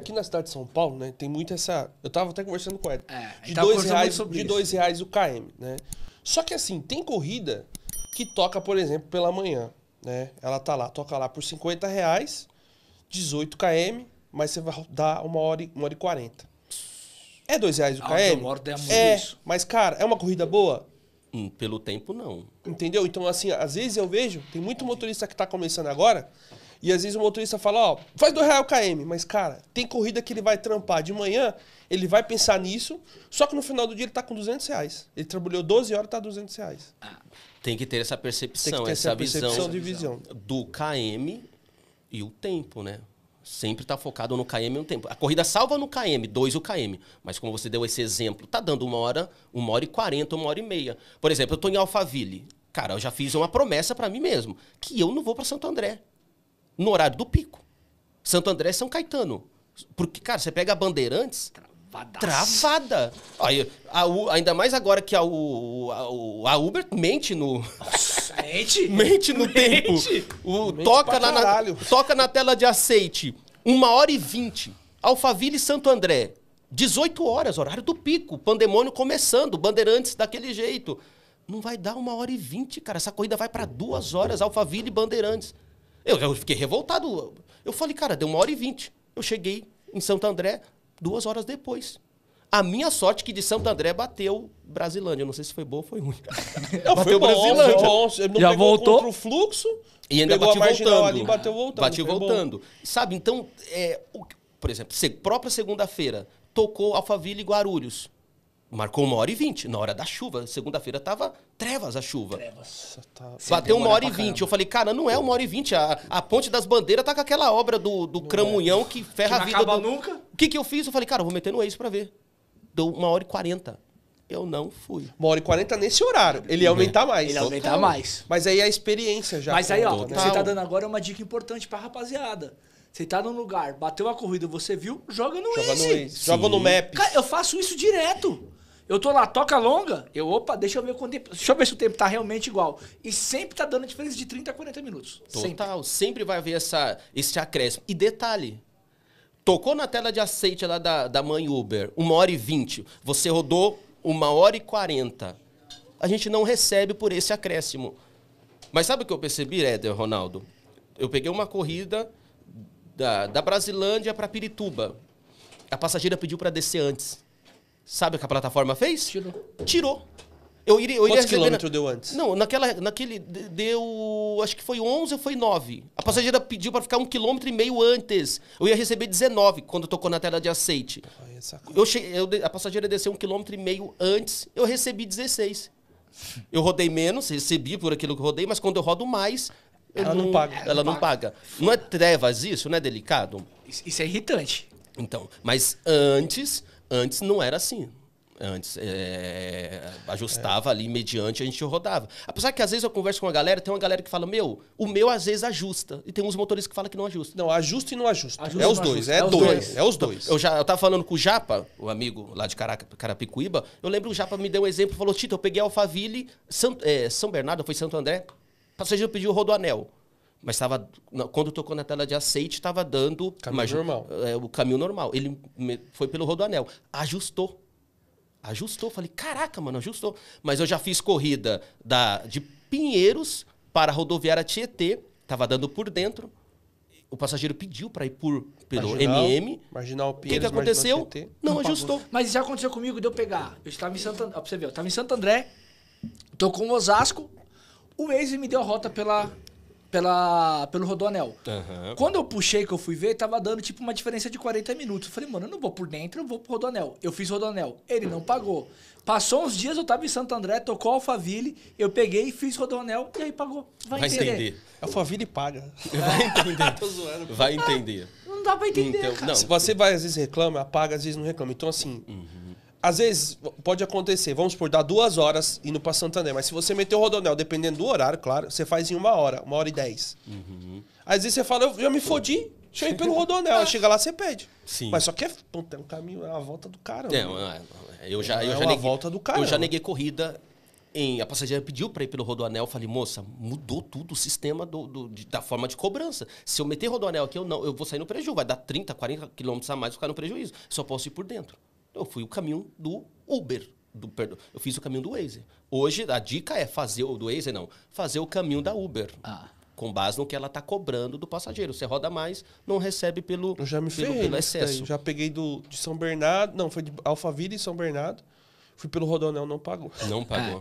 Aqui na cidade de São Paulo, né, tem muito essa. Eu tava até conversando com Ed. É, de dois reais, de isso. dois reais o KM, né? Só que assim, tem corrida que toca, por exemplo, pela manhã, né? Ela tá lá, toca lá por 50 reais, 18 km, mas você vai dar uma hora, e, uma hora e 40. É dois reais o ah, KM? é, isso. mas cara, é uma corrida boa? Hum, pelo tempo, não. Entendeu? Então, assim, às vezes eu vejo, tem muito motorista que tá começando agora e às vezes o motorista fala, ó, faz do real KM. Mas, cara, tem corrida que ele vai trampar de manhã, ele vai pensar nisso, só que no final do dia ele tá com 200 reais. Ele trabalhou 12 horas, tá 200 reais. Ah, tem que ter essa percepção, ter essa, essa percepção visão, de visão do KM e o tempo, né? Sempre está focado no KM um tempo. A corrida salva no KM, 2 o KM. Mas como você deu esse exemplo, tá dando uma hora, uma hora e quarenta, uma hora e meia. Por exemplo, eu estou em Alphaville. Cara, eu já fiz uma promessa para mim mesmo, que eu não vou para Santo André no horário do pico. Santo André e São Caetano. Porque, cara, você pega a Bandeirantes. Travadaço. Travada. Aí, a, U, ainda mais agora que a, U, a, a Uber mente no. mente? mente no mente. tempo. O, mente toca, na, caralho. toca na tela de aceite. Uma hora e vinte. Alphaville e Santo André. 18 horas, horário do pico. Pandemônio começando. Bandeirantes daquele jeito. Não vai dar uma hora e vinte, cara. Essa corrida vai para duas horas. Alphaville e Bandeirantes. Eu, eu fiquei revoltado. Eu falei, cara, deu uma hora e vinte. Eu cheguei em Santo André duas horas depois. A minha sorte que de Santo André bateu Brasilândia. Não sei se foi boa ou foi ruim. Não, bateu foi Brasilândia. Foi não Já voltou contra o fluxo. E ainda bateu voltando. Ali, bateu voltando. Bateu é voltando. Bom. Sabe, então, é, por exemplo, própria segunda-feira, tocou Alphaville e Guarulhos. Marcou uma hora e vinte, na hora da chuva. Segunda-feira tava trevas a chuva. Trevas. Tá... Bateu uma hora e vinte. Eu falei, cara, não é uma hora e vinte. A, a Ponte das Bandeiras tá com aquela obra do, do Cramunhão é. que ferra que a vida. Acaba do... nunca. O que, que eu fiz? Eu falei, cara, eu vou meter no ex pra ver. Deu uma hora e quarenta. Eu não fui. Uma hora e quarenta nesse horário. Ele ia uhum. aumentar mais. Ele ia aumentar mais. Mas aí a experiência já. Mas aí, ó, né? você tá dando agora uma dica importante pra rapaziada. Você tá num lugar, bateu a corrida, você viu, joga no joga No Joga no Map. Cara, eu faço isso direto. Eu tô lá, toca longa, eu, opa, deixa eu ver quanto tempo, deixa eu ver se o tempo tá realmente igual. E sempre tá dando diferença de 30 a 40 minutos. Total, sempre, sempre vai haver essa, esse acréscimo. E detalhe, tocou na tela de aceite lá da, da mãe Uber, uma hora e vinte, você rodou uma hora e quarenta. A gente não recebe por esse acréscimo. Mas sabe o que eu percebi, Éder, Ronaldo? Eu peguei uma corrida da, da Brasilândia para Pirituba. A passageira pediu para descer antes. Sabe o que a plataforma fez? Tirou. Tirou. Eu iria, eu Quantos quilômetros na... deu antes? Não, naquela, naquele deu, acho que foi 11 ou foi 9. A passageira pediu para ficar um quilômetro e meio antes. Eu ia receber 19 quando tocou na tela de aceite. eu che... eu, a passageira desceu um quilômetro e meio antes, eu recebi 16. Eu rodei menos, recebi por aquilo que rodei, mas quando eu rodo mais, ela não, não, paga. Ela, não paga. paga. Não é trevas isso, não é delicado? Isso é irritante. Então, mas antes Antes não era assim. Antes, é, ajustava é. ali mediante, a gente rodava. Apesar que às vezes eu converso com uma galera, tem uma galera que fala, meu, o meu às vezes ajusta. E tem uns motoristas que falam que não ajusta. Não, ajusta e não ajusta. ajusta é os dois, é, é dois. dois. É os dois. Eu já eu tava falando com o Japa, o amigo lá de Caraca, Carapicuíba. Eu lembro o Japa me deu um exemplo, falou, Tito, eu peguei Alphaville, São, é, São Bernardo, foi Santo André. O passageiro pediu o rodoanel. Mas estava. Quando tocou na tela de aceite, estava dando. Caminho normal. É, o caminho normal. Ele me, foi pelo Rodoanel. Ajustou. Ajustou. Falei, caraca, mano, ajustou. Mas eu já fiz corrida da, de Pinheiros para a rodoviária Tietê. Estava dando por dentro. O passageiro pediu para ir por pelo marginal, MM. Marginal Pinheiros. O que, que aconteceu? Não, não ajustou. Mas já aconteceu comigo de eu pegar. Eu estava em Santo André. Ó, você ver, eu estava em Santo André. Tocou um Osasco. O Waze me deu a rota pela pela, pelo rodoanel. Uhum. Quando eu puxei, que eu fui ver, tava dando tipo uma diferença de 40 minutos. Eu falei, mano, eu não vou por dentro, eu vou pro rodoanel. Eu fiz rodoanel. Ele não pagou. Passou uns dias, eu tava em Santo André, tocou Alphaville, eu peguei, fiz rodoanel e aí pagou. Vai, Vai entender. entender. É Alphaville paga. Vai entender. Tô zoando. Vai entender. Não dá pra entender. Então, não. Se você vai, às vezes reclama, apaga, às vezes não reclama. Então, assim, hum às vezes pode acontecer, vamos por dar duas horas indo para Santander, mas se você meter o Rodonel, dependendo do horário, claro, você faz em uma hora, uma hora e dez. Uhum. Às vezes você fala, eu já me fodi, deixa eu ir pelo Rodonel. Chega lá, você pede. Sim. Mas só que é, é um caminho, é uma volta do caramba. É, né? é, é, eu já, é eu é já uma neguei, volta do caramba. Eu já né? neguei corrida em, a passageira pediu para ir pelo rodoanel. Eu falei, moça, mudou tudo o sistema do, do de, da forma de cobrança. Se eu meter rodoanel aqui, eu não, eu vou sair no prejuízo. Vai dar 30, 40 quilômetros a mais, ficar no prejuízo. Só posso ir por dentro. Eu fui o caminho do Uber. Do, perdão, eu fiz o caminho do Waze. Hoje, a dica é fazer o do Waze, não. Fazer o caminho da Uber. Ah. Com base no que ela está cobrando do passageiro. Você roda mais, não recebe pelo, eu já me pelo, pelo excesso. Daí. Já peguei do, de São Bernardo, não, foi de Alphaville e São Bernardo. Fui pelo Rodonel, não pagou. Não pagou. É.